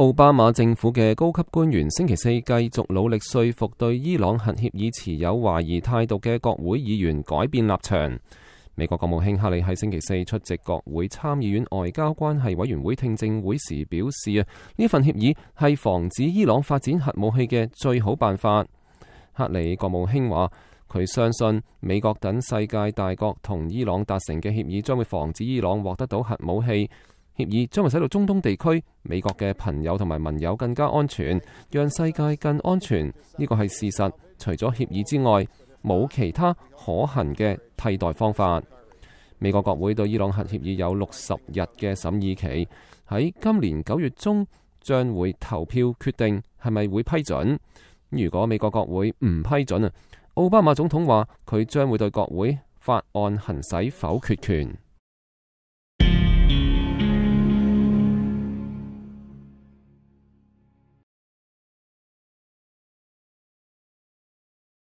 奥巴马政府嘅高级官员星期四继续努力说服对伊朗核协议持有怀疑态度嘅国会议员改变立场。美国国务卿克里喺星期四出席国会参议院外交关系委员会听证会时表示啊，呢份协议系防止伊朗发展核武器嘅最好办法。克里国务卿话，佢相信美国等世界大国同伊朗达成嘅协议将会防止伊朗获得到核武器。协议将会使到中东地区美国嘅朋友同埋盟友更加安全，让世界更安全，呢个系事实。除咗协议之外，冇其他可行嘅替代方法。美国国会对伊朗核协议有六十日嘅审议期，喺今年九月中将会投票决定系咪会批准。如果美国国会唔批准啊，奥巴马总统话佢将会对国会法案行使否决权。